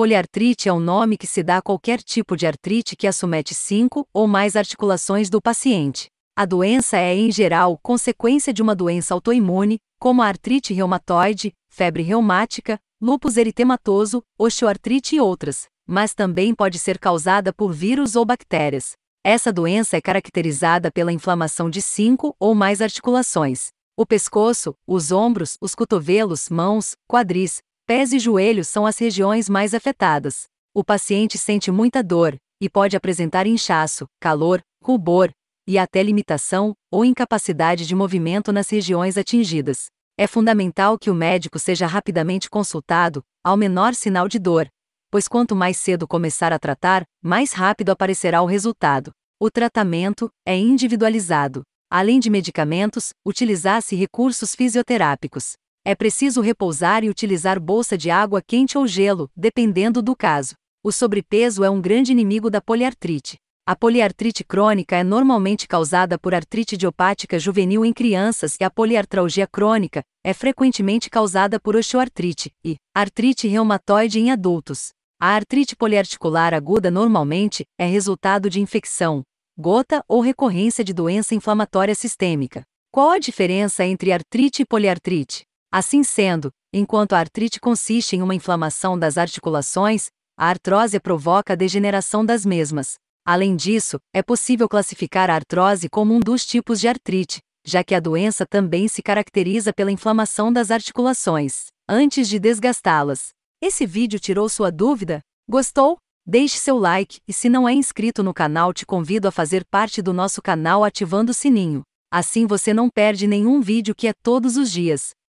Poliartrite é o um nome que se dá a qualquer tipo de artrite que assomete cinco ou mais articulações do paciente. A doença é, em geral, consequência de uma doença autoimune, como a artrite reumatoide, febre reumática, lúpus eritematoso, osteoartrite e outras, mas também pode ser causada por vírus ou bactérias. Essa doença é caracterizada pela inflamação de cinco ou mais articulações. O pescoço, os ombros, os cotovelos, mãos, quadris, Pés e joelhos são as regiões mais afetadas. O paciente sente muita dor e pode apresentar inchaço, calor, rubor e até limitação ou incapacidade de movimento nas regiões atingidas. É fundamental que o médico seja rapidamente consultado ao menor sinal de dor, pois quanto mais cedo começar a tratar, mais rápido aparecerá o resultado. O tratamento é individualizado. Além de medicamentos, utilizasse se recursos fisioterápicos. É preciso repousar e utilizar bolsa de água quente ou gelo, dependendo do caso. O sobrepeso é um grande inimigo da poliartrite. A poliartrite crônica é normalmente causada por artrite idiopática juvenil em crianças e a poliartralgia crônica é frequentemente causada por osteoartrite e artrite reumatoide em adultos. A artrite poliarticular aguda normalmente é resultado de infecção, gota ou recorrência de doença inflamatória sistêmica. Qual a diferença entre artrite e poliartrite? Assim sendo, enquanto a artrite consiste em uma inflamação das articulações, a artrose provoca a degeneração das mesmas. Além disso, é possível classificar a artrose como um dos tipos de artrite, já que a doença também se caracteriza pela inflamação das articulações, antes de desgastá-las. Esse vídeo tirou sua dúvida? Gostou? Deixe seu like e se não é inscrito no canal, te convido a fazer parte do nosso canal ativando o sininho. Assim você não perde nenhum vídeo que é todos os dias.